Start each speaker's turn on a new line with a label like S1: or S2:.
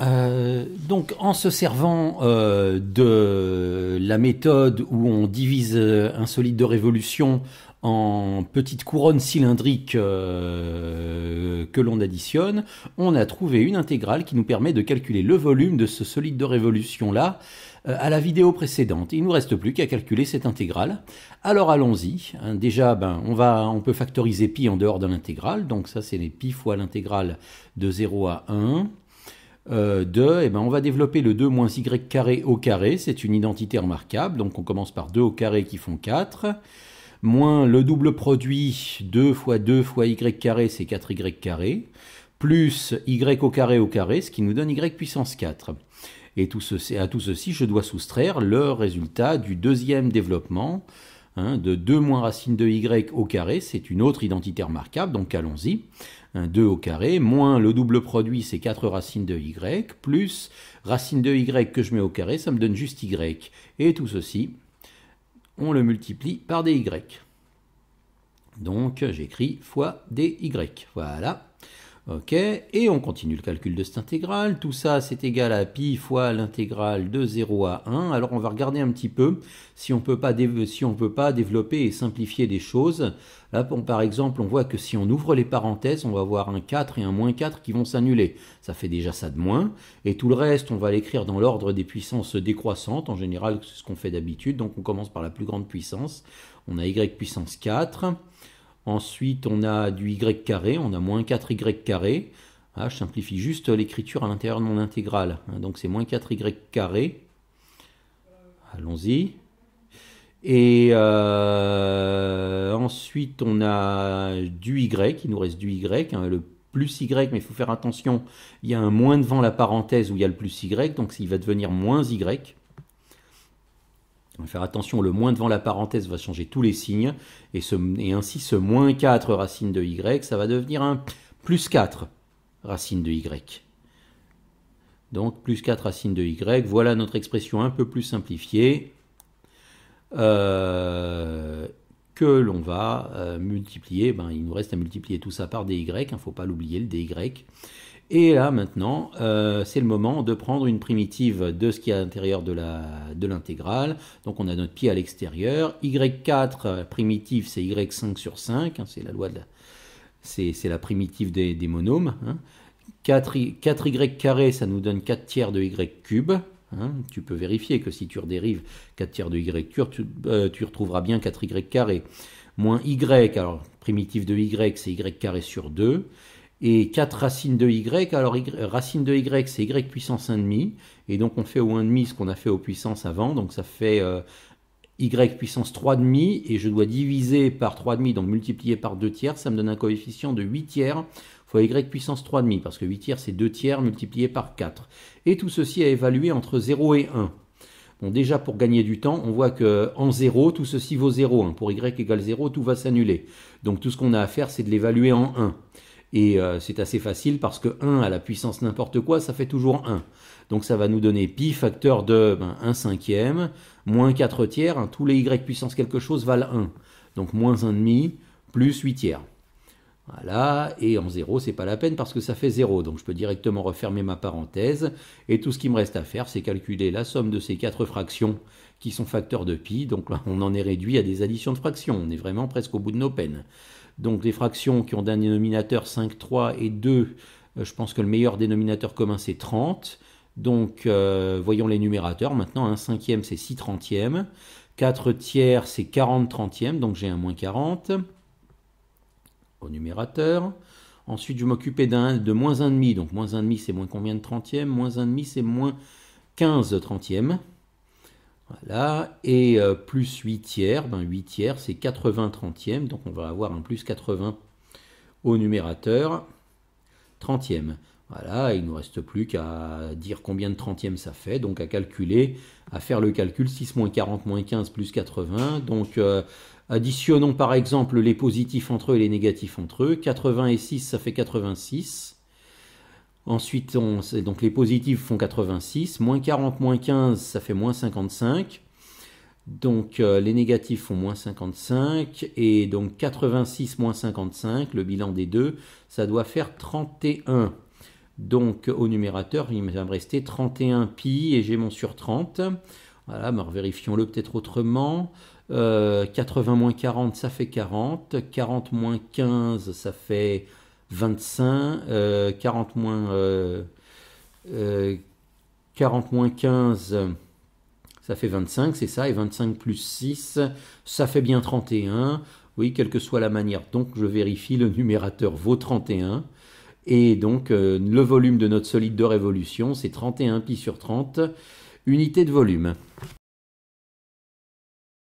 S1: Euh, donc en se servant euh, de la méthode où on divise euh, un solide de révolution en petites couronnes cylindriques que l'on additionne, on a trouvé une intégrale qui nous permet de calculer le volume de ce solide de révolution là à la vidéo précédente. Il ne nous reste plus qu'à calculer cette intégrale. Alors allons-y. Hein, déjà, ben, on, va, on peut factoriser pi en dehors de l'intégrale. Donc ça, c'est les pi fois l'intégrale de 0 à 1. 2, euh, eh ben, on va développer le 2 moins y au carré, c'est une identité remarquable, donc on commence par 2 au carré qui font 4, moins le double produit 2 fois 2 fois y c'est 4y carré, plus y au carré au carré, ce qui nous donne y puissance 4. Et à tout ceci, je dois soustraire le résultat du deuxième développement, Hein, de 2 moins racine de y au carré, c'est une autre identité remarquable, donc allons-y. 2 au carré, moins le double produit, c'est 4 racines de y, plus racine de y que je mets au carré, ça me donne juste y. Et tout ceci, on le multiplie par des y. Donc j'écris fois dy. Voilà. Ok, et on continue le calcul de cette intégrale. Tout ça, c'est égal à pi fois l'intégrale de 0 à 1. Alors on va regarder un petit peu si on peut si on peut pas développer et simplifier des choses. Là, par exemple, on voit que si on ouvre les parenthèses, on va avoir un 4 et un moins 4 qui vont s'annuler. Ça fait déjà ça de moins. Et tout le reste, on va l'écrire dans l'ordre des puissances décroissantes. En général, c'est ce qu'on fait d'habitude. Donc on commence par la plus grande puissance. On a y puissance 4. Ensuite, on a du y carré, on a moins 4y carré. Ah, je simplifie juste l'écriture à l'intérieur de mon intégrale. Ah, donc c'est moins 4y carré. Allons-y. Et euh, ensuite, on a du y, il nous reste du y, hein, le plus y, mais il faut faire attention, il y a un moins devant la parenthèse où il y a le plus y, donc il va devenir moins y. On va Faire attention, le moins devant la parenthèse va changer tous les signes, et, ainsi ce moins 4 racine de y, ça va devenir un plus 4 racine de y. Donc plus 4 racine de y, voilà notre expression un peu plus simplifiée euh, que l'on va euh, multiplier, ben, il nous reste à multiplier tout ça par dy, il hein, ne faut pas l'oublier, le dy. Et là maintenant, euh, c'est le moment de prendre une primitive de ce qui est à l'intérieur de l'intégrale. De Donc on a notre pied à l'extérieur. Y4 primitive, c'est Y5 sur 5. Hein, c'est la loi de C'est la primitive des, monomes. 4, hein. 4y carré, ça nous donne 4 tiers de y cube. Hein. tu peux vérifier que si tu redérives 4 tiers de y cube, tu, euh, retrouveras bien 4y carré. Moins y, alors primitive de y, c'est y carré sur 2 et 4 racines de y. Alors, euh, racine de y, c'est y puissance 1,5. Et donc, on fait au 1,5 ce qu'on a fait aux puissances avant. Donc, ça fait euh, y puissance 3,5. Et je dois diviser par 3,5, donc multiplier par 2 tiers. Ça me donne un coefficient de 8 tiers fois y puissance 3,5. Parce que 8 tiers, c'est 2 tiers multiplié par 4. Et tout ceci est évalué entre 0 et 1. Bon, déjà pour gagner du temps, on voit que en 0, tout ceci vaut 0. Pour y égale 0, tout va s'annuler. Donc tout ce qu'on a à faire, c'est de l'évaluer en 1. Et euh, c'est assez facile parce que 1 à la puissance n'importe quoi, ça fait toujours 1. Donc ça va nous donner pi facteur de 1 ben, cinquième, moins 4 tiers, hein, tous les y puissance quelque chose valent 1. Donc moins demi plus 8 tiers. Voilà, et en 0, c'est pas la peine parce que ça fait 0, donc je peux directement refermer ma parenthèse, et tout ce qui me reste à faire, c'est calculer la somme de ces quatre fractions qui sont facteurs de pi, donc on en est réduit à des additions de fractions, on est vraiment presque au bout de nos peines donc des fractions qui ont d'un dénominateur 5, 3 et 2, euh, je pense que le meilleur dénominateur commun c'est 30. Donc euh, voyons les numérateurs maintenant, un cinquième c'est 6 trentièmes, 4 tiers c'est 40 trentièmes, donc j'ai un moins 40 au numérateur. Ensuite je m'occupais d'un de moins 1,5, donc moins 1,5 c'est moins combien de trentièmes Moins 1,5 c'est moins 15 trentièmes. Voilà. Et euh, plus 8 tiers, 8 ben, tiers c'est 80 trentièmes, donc on va avoir un plus 80 au numérateur. Trentième. Voilà, il ne nous reste plus qu'à dire combien de trentièmes ça fait, donc à calculer, à faire le calcul 6 moins 40 moins 15 plus 80. Donc euh, additionnons par exemple les positifs entre eux et les négatifs entre eux. 80 et 6 ça fait 86. Ensuite, on, donc les positifs font 86. Moins 40, moins 15, ça fait moins 55. Donc euh, les négatifs font moins 55. Et donc 86 moins 55, le bilan des deux, ça doit faire 31. Donc au numérateur, il va me rester 31 pi et j'ai mon sur 30. Voilà, bah, vérifions-le peut-être autrement. 80 euh, moins 40, ça fait 40. 40 moins 15, ça fait 25, 40 euh, moins, 40 euh, 15, euh, ça fait 25, c'est ça, et 25 plus 6, ça fait bien 31. Oui, quelle que soit la manière. Donc je vérifie, le numérateur vaut 31. Et donc le volume de notre solide de révolution, c'est 31 pi sur 30 unité de volume.